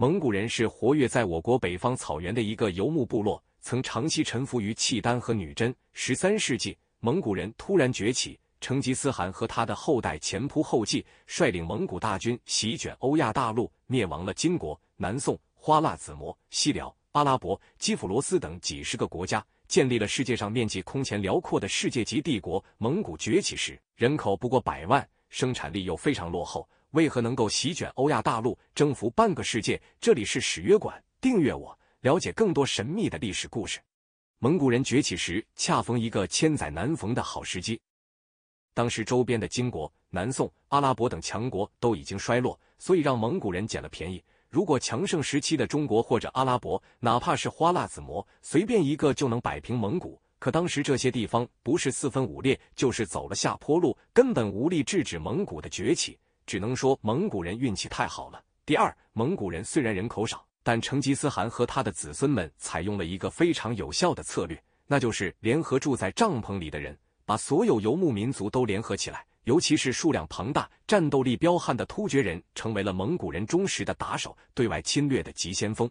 蒙古人是活跃在我国北方草原的一个游牧部落，曾长期臣服于契丹和女真。十三世纪，蒙古人突然崛起，成吉思汗和他的后代前仆后继，率领蒙古大军席卷欧亚大陆，灭亡了金国、南宋、花剌子模、西辽、阿拉伯、基辅罗斯等几十个国家，建立了世界上面积空前辽阔的世界级帝国。蒙古崛起时，人口不过百万，生产力又非常落后。为何能够席卷欧亚大陆，征服半个世界？这里是史约馆，订阅我，了解更多神秘的历史故事。蒙古人崛起时，恰逢一个千载难逢的好时机。当时周边的金国、南宋、阿拉伯等强国都已经衰落，所以让蒙古人捡了便宜。如果强盛时期的中国或者阿拉伯，哪怕是花剌子模，随便一个就能摆平蒙古。可当时这些地方不是四分五裂，就是走了下坡路，根本无力制止蒙古的崛起。只能说蒙古人运气太好了。第二，蒙古人虽然人口少，但成吉思汗和他的子孙们采用了一个非常有效的策略，那就是联合住在帐篷里的人，把所有游牧民族都联合起来。尤其是数量庞大、战斗力彪悍的突厥人，成为了蒙古人忠实的打手，对外侵略的急先锋。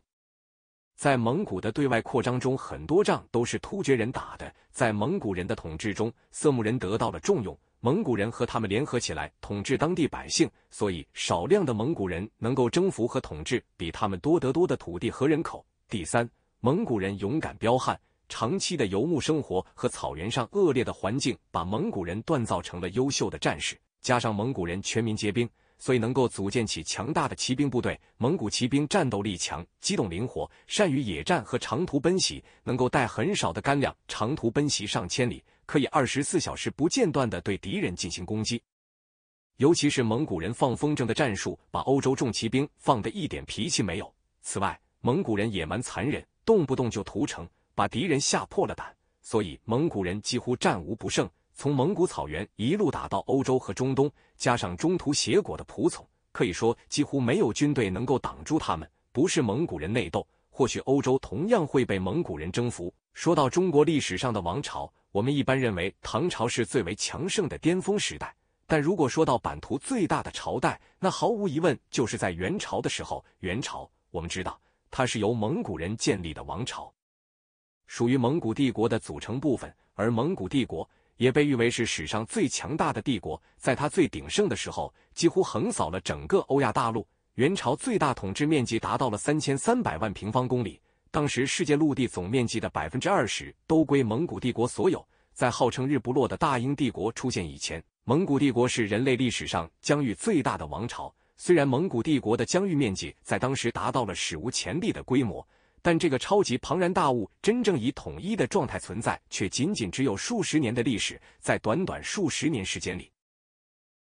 在蒙古的对外扩张中，很多仗都是突厥人打的。在蒙古人的统治中，色目人得到了重用。蒙古人和他们联合起来统治当地百姓，所以少量的蒙古人能够征服和统治比他们多得多的土地和人口。第三，蒙古人勇敢彪悍，长期的游牧生活和草原上恶劣的环境，把蒙古人锻造成了优秀的战士。加上蒙古人全民皆兵，所以能够组建起强大的骑兵部队。蒙古骑兵战斗力强，机动灵活，善于野战和长途奔袭，能够带很少的干粮长途奔袭上千里。可以二十四小时不间断地对敌人进行攻击，尤其是蒙古人放风筝的战术，把欧洲重骑兵放得一点脾气没有。此外，蒙古人野蛮残忍，动不动就屠城，把敌人吓破了胆。所以，蒙古人几乎战无不胜，从蒙古草原一路打到欧洲和中东，加上中途协果的仆从，可以说几乎没有军队能够挡住他们。不是蒙古人内斗，或许欧洲同样会被蒙古人征服。说到中国历史上的王朝。我们一般认为唐朝是最为强盛的巅峰时代，但如果说到版图最大的朝代，那毫无疑问就是在元朝的时候。元朝，我们知道它是由蒙古人建立的王朝，属于蒙古帝国的组成部分，而蒙古帝国也被誉为是史上最强大的帝国，在它最鼎盛的时候，几乎横扫了整个欧亚大陆。元朝最大统治面积达到了三千三百万平方公里。当时，世界陆地总面积的百分之二十都归蒙古帝国所有。在号称日不落的大英帝国出现以前，蒙古帝国是人类历史上疆域最大的王朝。虽然蒙古帝国的疆域面积在当时达到了史无前例的规模，但这个超级庞然大物真正以统一的状态存在，却仅仅只有数十年的历史。在短短数十年时间里，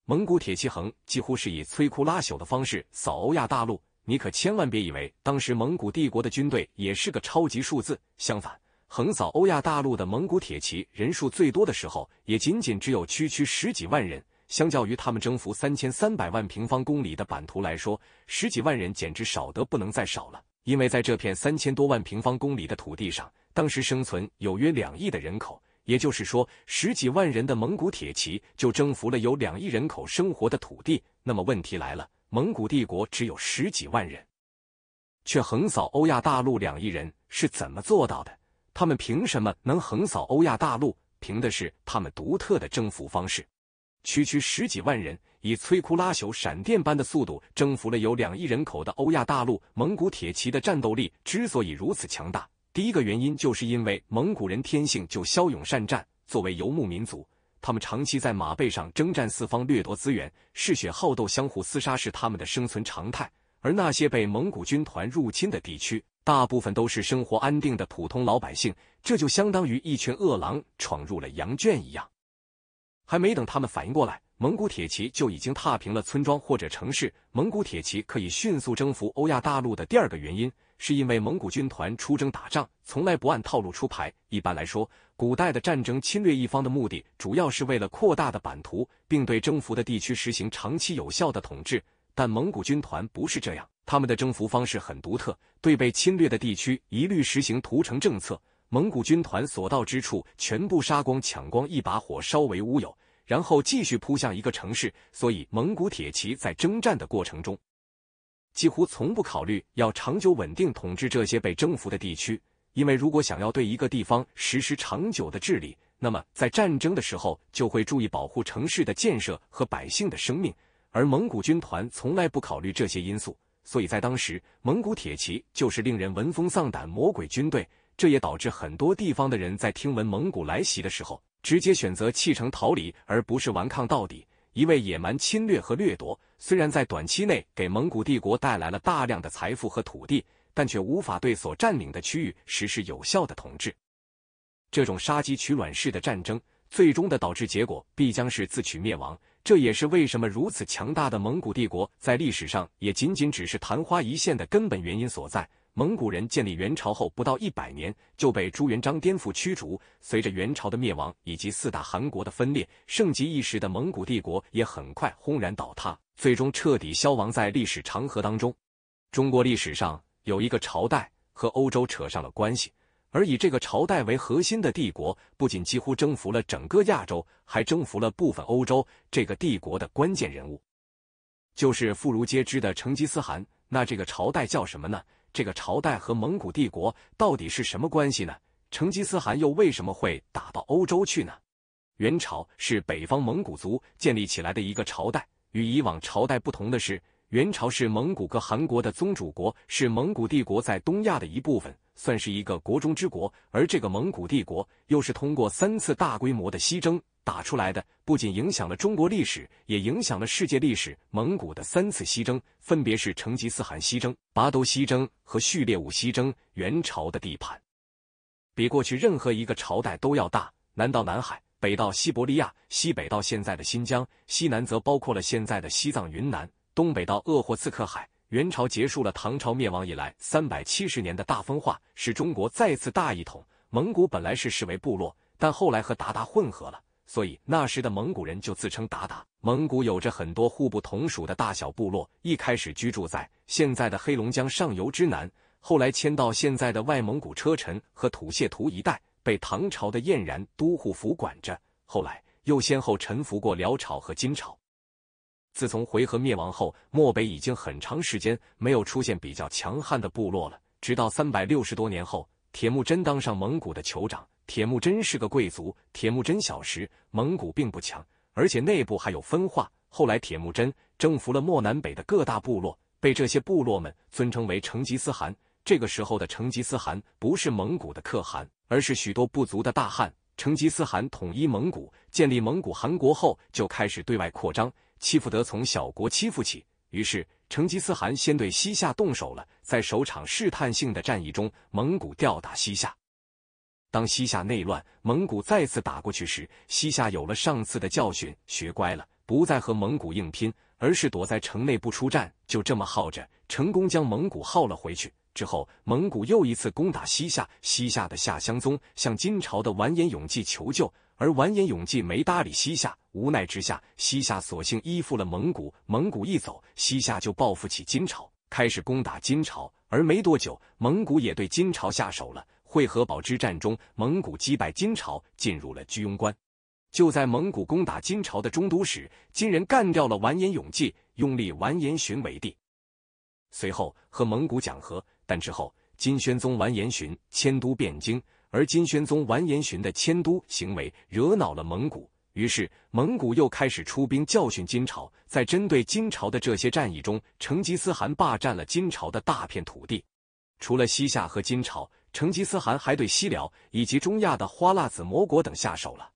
蒙古铁骑横几乎是以摧枯拉朽的方式扫欧亚大陆。你可千万别以为当时蒙古帝国的军队也是个超级数字。相反，横扫欧亚大陆的蒙古铁骑人数最多的时候，也仅仅只有区区十几万人。相较于他们征服三千三百万平方公里的版图来说，十几万人简直少得不能再少了。因为在这片三千多万平方公里的土地上，当时生存有约两亿的人口。也就是说，十几万人的蒙古铁骑就征服了有两亿人口生活的土地。那么问题来了。蒙古帝国只有十几万人，却横扫欧亚大陆两亿人，是怎么做到的？他们凭什么能横扫欧亚大陆？凭的是他们独特的征服方式。区区十几万人，以摧枯拉朽、闪电般的速度征服了有两亿人口的欧亚大陆。蒙古铁骑的战斗力之所以如此强大，第一个原因就是因为蒙古人天性就骁勇善战。作为游牧民族。他们长期在马背上征战四方，掠夺资源，嗜血好斗，相互厮杀是他们的生存常态。而那些被蒙古军团入侵的地区，大部分都是生活安定的普通老百姓，这就相当于一群饿狼闯入了羊圈一样。还没等他们反应过来。蒙古铁骑就已经踏平了村庄或者城市。蒙古铁骑可以迅速征服欧亚大陆的第二个原因，是因为蒙古军团出征打仗从来不按套路出牌。一般来说，古代的战争侵略一方的目的主要是为了扩大的版图，并对征服的地区实行长期有效的统治。但蒙古军团不是这样，他们的征服方式很独特，对被侵略的地区一律实行屠城政策。蒙古军团所到之处，全部杀光、抢光，一把火烧为乌有。然后继续扑向一个城市，所以蒙古铁骑在征战的过程中，几乎从不考虑要长久稳定统治这些被征服的地区。因为如果想要对一个地方实施长久的治理，那么在战争的时候就会注意保护城市的建设和百姓的生命，而蒙古军团从来不考虑这些因素。所以在当时，蒙古铁骑就是令人闻风丧胆魔鬼军队，这也导致很多地方的人在听闻蒙古来袭的时候。直接选择弃城逃离，而不是顽抗到底，一味野蛮侵略和掠夺，虽然在短期内给蒙古帝国带来了大量的财富和土地，但却无法对所占领的区域实施有效的统治。这种杀鸡取卵式的战争，最终的导致结果必将是自取灭亡。这也是为什么如此强大的蒙古帝国在历史上也仅仅只是昙花一现的根本原因所在。蒙古人建立元朝后不到一百年就被朱元璋颠覆驱逐，随着元朝的灭亡以及四大汗国的分裂，盛极一时的蒙古帝国也很快轰然倒塌，最终彻底消亡在历史长河当中。中国历史上有一个朝代和欧洲扯上了关系，而以这个朝代为核心的帝国不仅几乎征服了整个亚洲，还征服了部分欧洲。这个帝国的关键人物就是妇孺皆知的成吉思汗。那这个朝代叫什么呢？这个朝代和蒙古帝国到底是什么关系呢？成吉思汗又为什么会打到欧洲去呢？元朝是北方蒙古族建立起来的一个朝代，与以往朝代不同的是，元朝是蒙古各汗国的宗主国，是蒙古帝国在东亚的一部分，算是一个国中之国。而这个蒙古帝国又是通过三次大规模的西征。打出来的不仅影响了中国历史，也影响了世界历史。蒙古的三次西征，分别是成吉思汗西征、拔都西征和序列武西征。元朝的地盘比过去任何一个朝代都要大，南到南海，北到西伯利亚，西北到现在的新疆，西南则包括了现在的西藏、云南，东北到鄂霍次克海。元朝结束了唐朝灭亡以来三百七十年的大分化，使中国再次大一统。蒙古本来是视为部落，但后来和鞑靼混合了。所以那时的蒙古人就自称达达。蒙古有着很多互不同属的大小部落，一开始居住在现在的黑龙江上游之南，后来迁到现在的外蒙古车臣和土谢图一带，被唐朝的燕然都护府管着。后来又先后臣服过辽朝和金朝。自从回纥灭亡后，漠北已经很长时间没有出现比较强悍的部落了。直到三百六十多年后，铁木真当上蒙古的酋长。铁木真是个贵族。铁木真小时，蒙古并不强，而且内部还有分化。后来，铁木真征服了漠南北的各大部落，被这些部落们尊称为成吉思汗。这个时候的成吉思汗不是蒙古的可汗，而是许多部族的大汗。成吉思汗统一蒙古，建立蒙古汗国后，就开始对外扩张，欺负得从小国欺负起。于是，成吉思汗先对西夏动手了。在首场试探性的战役中，蒙古吊打西夏。当西夏内乱，蒙古再次打过去时，西夏有了上次的教训，学乖了，不再和蒙古硬拼，而是躲在城内不出战，就这么耗着，成功将蒙古耗了回去。之后，蒙古又一次攻打西夏，西夏的夏襄宗向金朝的完颜永济求救，而完颜永济没搭理西夏，无奈之下，西夏索性依附了蒙古。蒙古一走，西夏就报复起金朝，开始攻打金朝。而没多久，蒙古也对金朝下手了。会合堡之战中，蒙古击败金朝，进入了居庸关。就在蒙古攻打金朝的中都时，金人干掉了完颜永济，拥立完颜询为帝，随后和蒙古讲和。但之后，金宣宗完颜询迁都汴京，而金宣宗完颜询的迁都行为惹恼了蒙古，于是蒙古又开始出兵教训金朝。在针对金朝的这些战役中，成吉思汗霸占了金朝的大片土地，除了西夏和金朝。成吉思汗还对西辽以及中亚的花剌子模国等下手了。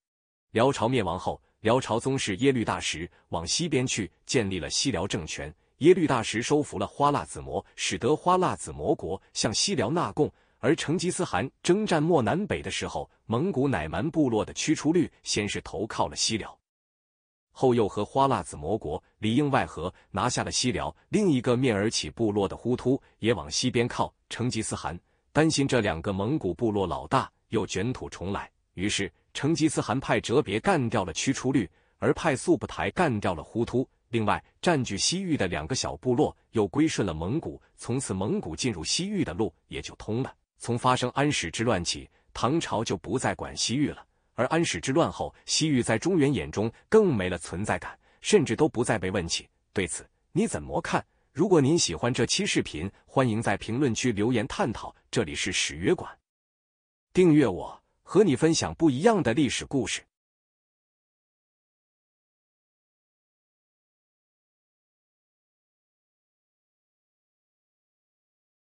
辽朝灭亡后，辽朝宗室耶律大石往西边去，建立了西辽政权。耶律大石收服了花剌子模，使得花剌子模国向西辽纳贡。而成吉思汗征战漠南北的时候，蒙古乃蛮部落的驱除率先是投靠了西辽，后又和花剌子模国里应外合，拿下了西辽。另一个面儿起部落的忽突也往西边靠，成吉思汗。担心这两个蒙古部落老大又卷土重来，于是成吉思汗派哲别干掉了屈出律，而派速不台干掉了忽突。另外，占据西域的两个小部落又归顺了蒙古，从此蒙古进入西域的路也就通了。从发生安史之乱起，唐朝就不再管西域了，而安史之乱后，西域在中原眼中更没了存在感，甚至都不再被问起。对此，你怎么看？如果您喜欢这期视频，欢迎在评论区留言探讨。这里是史约馆，订阅我，和你分享不一样的历史故事。